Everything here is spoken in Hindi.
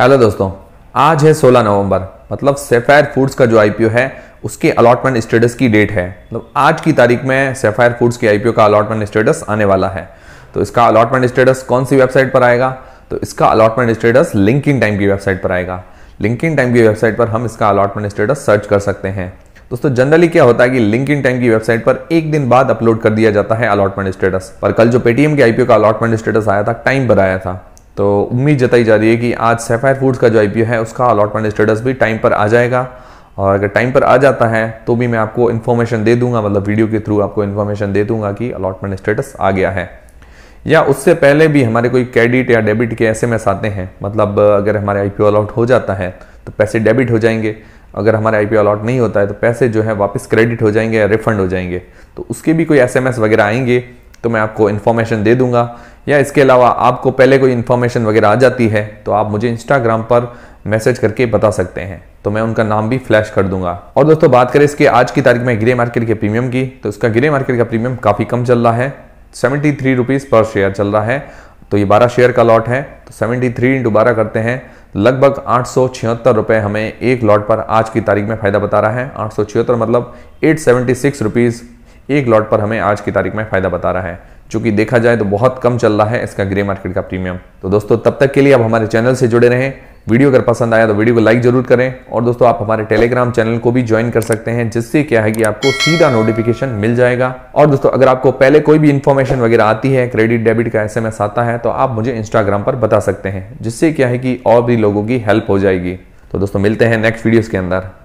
हेलो दोस्तों आज है 16 नवंबर मतलब सेफायर फूड्स का जो आईपीओ है उसके अलॉटमेंट स्टेटस की डेट है मतलब आज की तारीख में सेफायर फूड्स के आईपीओ का अलॉटमेंट स्टेटस आने वाला है तो इसका अलॉटमेंट स्टेटस कौन सी वेबसाइट पर आएगा तो इसका allotment status Link Intime की वेबसाइट पर आएगा लिंक इन टाइम की वेबसाइट पर हम इसका अलॉटमेंट स्टेटस सर्च कर सकते हैं दोस्तों जनरली क्या होता है कि लिंक इन टाइम की वेबसाइट पर एक दिन बाद अपलोड कर दिया जाता है अलॉटमेंट स्टेटस पर कल जो पेटीएम के आईपीओ का अलॉटमेंट स्टेटस आया था टाइम पर आया था तो उम्मीद जताई जा रही है कि आज सेफायर फूड्स का जो आईपीओ है उसका अलॉटमेंट स्टेटस भी टाइम पर आ जाएगा और अगर टाइम पर आ जाता है तो भी मैं आपको इन्फॉर्मेशन दे दूंगा मतलब वीडियो के थ्रू आपको इन्फॉर्मेशन दे दूंगा कि अलॉटमेंट स्टेटस आ गया है या उससे पहले भी हमारे कोई क्रेडिट या डेबिट के एस आते हैं मतलब अगर हमारे आई अलॉट हो जाता है तो पैसे डेबिट हो जाएंगे अगर हमारे आई अलॉट नहीं होता है तो पैसे जो है वापस क्रेडिट हो जाएंगे या रिफंड हो जाएंगे तो उसके भी कोई एस वगैरह आएंगे तो मैं आपको इन्फॉर्मेशन दे दूंगा या इसके अलावा आपको पहले कोई इन्फॉर्मेशन वगैरह आ जाती है तो आप मुझे इंस्टाग्राम पर मैसेज करके बता सकते हैं तो मैं उनका नाम भी फ्लैश कर दूंगा और दोस्तों बात करें इसके आज की तारीख में ग्रे मार्केट के प्रीमियम की तो इसका ग्रे मार्केट का प्रीमियम काफ़ी कम चल रहा है सेवेंटी थ्री रुपीज़ पर शेयर चल रहा है तो ये बारह शेयर का लॉट है तो सेवेंटी थ्री इंटू बारह करते हैं लगभग आठ सौ छिहत्तर रुपये हमें एक लॉट पर आज की तारीख में फ़ायदा बता रहा है आठ सौ छिहत्तर मतलब एट सेवेंटी सिक्स रुपीज़ एक लॉट पर हमें आज की तारीख में फ़ायदा बता रहा है चूंकि देखा जाए तो बहुत कम चल रहा है इसका ग्रे मार्केट का प्रीमियम तो दोस्तों तब तक के लिए आप हमारे चैनल से जुड़े रहें वीडियो अगर पसंद आया तो वीडियो को लाइक जरूर करें और दोस्तों आप हमारे टेलीग्राम चैनल को भी ज्वाइन कर सकते हैं जिससे क्या है कि आपको सीधा नोटिफिकेशन मिल जाएगा और दोस्तों अगर आपको पहले कोई भी इन्फॉर्मेशन वगैरह आती है क्रेडिट डेबिट का एस आता है तो आप मुझे इंस्टाग्राम पर बता सकते हैं जिससे क्या है कि और भी लोगों की हेल्प हो जाएगी तो दोस्तों मिलते हैं नेक्स्ट वीडियोज़ के अंदर